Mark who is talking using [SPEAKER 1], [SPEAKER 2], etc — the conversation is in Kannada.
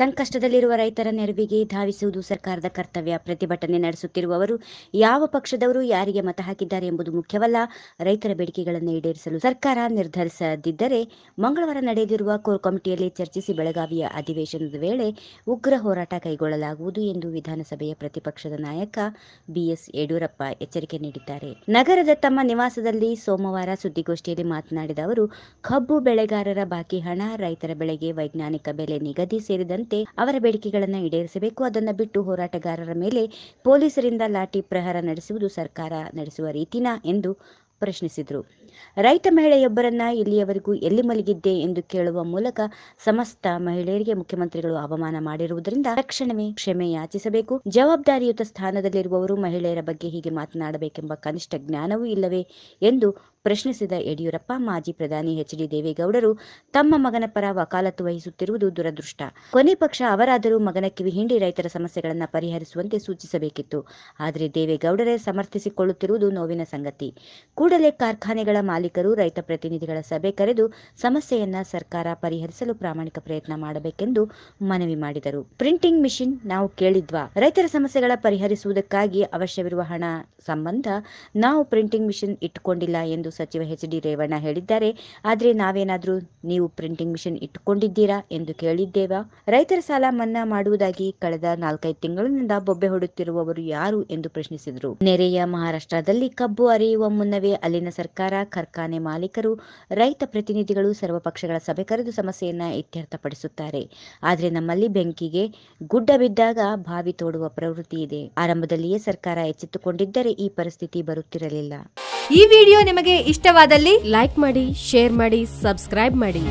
[SPEAKER 1] ಸಂಕಷ್ಟದಲ್ಲಿರುವ ರೈತರ ನೆರವಿಗೆ ಧಾವಿಸುವುದು ಸರ್ಕಾರದ ಕರ್ತವ್ಯ ಪ್ರತಿಭಟನೆ ನಡೆಸುತ್ತಿರುವವರು ಯಾವ ಪಕ್ಷದವರು ಯಾರಿಗೆ ಮತ ಹಾಕಿದ್ದಾರೆ ಎಂಬುದು ಮುಖ್ಯವಲ್ಲ ರೈತರ ಬೇಡಿಕೆಗಳನ್ನು ಈಡೇರಿಸಲು ಸರ್ಕಾರ ನಿರ್ಧರಿಸದಿದ್ದರೆ ಮಂಗಳವಾರ ನಡೆದಿರುವ ಕೋರ್ ಕಮಿಟಿಯಲ್ಲಿ ಚರ್ಚಿಸಿ ಬೆಳಗಾವಿಯ ಅಧಿವೇಶನದ ವೇಳೆ ಉಗ್ರ ಹೋರಾಟ ಕೈಗೊಳ್ಳಲಾಗುವುದು ಎಂದು ವಿಧಾನಸಭೆಯ ಪ್ರತಿಪಕ್ಷದ ನಾಯಕ ಬಿಎಸ್ ಯಡಿಯೂರಪ್ಪ ಎಚ್ಚರಿಕೆ ನೀಡಿದ್ದಾರೆ ನಗರದ ತಮ್ಮ ನಿವಾಸದಲ್ಲಿ ಸೋಮವಾರ ಸುದ್ದಿಗೋಷ್ಠಿಯಲ್ಲಿ ಮಾತನಾಡಿದ ಅವರು ಕಬ್ಬು ಬೆಳೆಗಾರರ ಬಾಕಿ ಹಣ ರೈತರ ಬೆಳೆಗೆ ವೈಜ್ಞಾನಿಕ ಬೆಲೆ ನಿಗದಿ ಸೇರಿದಂತೆ ಅವರ ಬೇಡಿಕೆಗಳನ್ನು ಈಡೇರಿಸಬೇಕು ಅದನ್ನು ಬಿಟ್ಟು ಹೋರಾಟಗಾರರ ಮೇಲೆ ಪೊಲೀಸರಿಂದ ಲಾಠಿ ಪ್ರಹಾರ ನಡೆಸುವುದು ಸರ್ಕಾರ ನಡೆಸುವ ರೀತಿನಾ ಎಂದು ಪ್ರಶ್ನಿಸಿದರು ರೈತ ಮಹಿಳೆಯೊಬ್ಬರನ್ನ ಇಲ್ಲಿಯವರೆಗೂ ಎಲ್ಲಿ ಮಲಗಿದ್ದೆ ಎಂದು ಕೇಳುವ ಮೂಲಕ ಸಮಸ್ತ ಮಹಿಳೆಯರಿಗೆ ಮುಖ್ಯಮಂತ್ರಿಗಳು ಅವಮಾನ ಮಾಡಿರುವುದರಿಂದ ತಕ್ಷಣವೇ ಕ್ಷಮೆ ಯಾಚಿಸಬೇಕು ಜವಾಬ್ದಾರಿಯುತ ಸ್ಥಾನದಲ್ಲಿರುವವರು ಮಹಿಳೆಯರ ಬಗ್ಗೆ ಹೀಗೆ ಮಾತನಾಡಬೇಕೆಂಬ ಕನಿಷ್ಠ ಜ್ಞಾನವೂ ಇಲ್ಲವೇ ಎಂದು ಪ್ರಶ್ನಿಸಿದ ಯಡಿಯೂರಪ್ಪ ಮಾಜಿ ಪ್ರಧಾನಿ ಎಚ್ ಡಿ ದೇವೇಗೌಡರು ತಮ್ಮ ಮಗನ ಪರ ವಕಾಲತ್ತು ವಹಿಸುತ್ತಿರುವುದು ದುರದೃಷ್ಟ ಕೊನೆ ಪಕ್ಷ ಅವರಾದರೂ ಮಗನ ಕಿವಿ ಹಿಂಡಿ ರೈತರ ಸಮಸ್ಯೆಗಳನ್ನು ಪರಿಹರಿಸುವಂತೆ ಸೂಚಿಸಬೇಕಿತ್ತು ಆದರೆ ದೇವೇಗೌಡರೇ ಸಮರ್ಥಿಸಿಕೊಳ್ಳುತ್ತಿರುವುದು ನೋವಿನ ಸಂಗತಿ ಕೂಡಲೇ ಕಾರ್ಖಾನೆಗಳ ಮಾಲೀಕರು ರೈತ ಪ್ರತಿನಿಧಿಗಳ ಸಭೆ ಕರೆದು ಸಮಸ್ಯೆಯನ್ನ ಸರ್ಕಾರ ಪರಿಹರಿಸಲು ಪ್ರಾಮಾಣಿಕ ಪ್ರಯತ್ನ ಮಾಡಬೇಕೆಂದು ಮನವಿ ಮಾಡಿದರು ಪ್ರಿಂಟಿಂಗ್ ಮಿಷಿನ್ ನಾವು ಕೇಳಿದ್ವಾ ರೈತರ ಸಮಸ್ಯೆಗಳ ಪರಿಹರಿಸುವುದಕ್ಕಾಗಿ ಅವಶ್ಯವಿರುವ ಹಣ ಸಂಬಂಧ ನಾವು ಪ್ರಿಂಟಿಂಗ್ ಮಿಷಿನ್ ಇಟ್ಟುಕೊಂಡಿಲ್ಲ ಎಂದು ಸಚಿವ ಎಚ್ ಡಿ ರೇವಣ್ಣ ಹೇಳಿದ್ದಾರೆ ಆದರೆ ನಾವೇನಾದರೂ ನೀವು ಪ್ರಿಂಟಿಂಗ್ ಮಿಷಿನ್ ಇಟ್ಟುಕೊಂಡಿದ್ದೀರಾ ಎಂದು ಕೇಳಿದ್ದೇವಾ ರೈತರ ಸಾಲ ಮನ್ನಾ ಮಾಡುವುದಾಗಿ ಕಳೆದ ನಾಲ್ಕೈದು ತಿಂಗಳಿನಿಂದ ಬೊಬ್ಬೆ ಹೊಡುತ್ತಿರುವವರು ಯಾರು ಎಂದು ಪ್ರಶ್ನಿಸಿದರು ನೆರೆಯ ಮಹಾರಾಷ್ಟ್ರದಲ್ಲಿ ಕಬ್ಬು ಅರಿಯುವ ಮುನ್ನವೇ ಅಲ್ಲಿನ ಸರ್ಕಾರ ಕಾರ್ಖಾನೆ ಮಾಲೀಕರು ರೈತ ಪ್ರತಿನಿಧಿಗಳು ಸರ್ವಪಕ್ಷಗಳ ಸಭೆ ಕರೆದು ಸಮಸ್ಯೆಯನ್ನು ಇತ್ಯರ್ಥಪಡಿಸುತ್ತಾರೆ ಆದರೆ ನಮ್ಮಲ್ಲಿ ಬೆಂಕಿಗೆ ಗುಡ್ಡ ಬಿದ್ದಾಗ ಬಾವಿ ತೋಡುವ ಪ್ರವೃತ್ತಿ ಇದೆ ಆರಂಭದಲ್ಲಿಯೇ ಸರ್ಕಾರ ಎಚ್ಚೆತ್ತುಕೊಂಡಿದ್ದರೆ ಈ ಪರಿಸ್ಥಿತಿ ಬರುತ್ತಿರಲಿಲ್ಲ ಈ ವಿಡಿಯೋ ನಿಮಗೆ ಇಷ್ಟವಾದಲ್ಲಿ ಲೈಕ್ ಮಾಡಿ ಶೇರ್ ಮಾಡಿ ಸಬ್ಸ್ಕ್ರೈಬ್ ಮಾಡಿ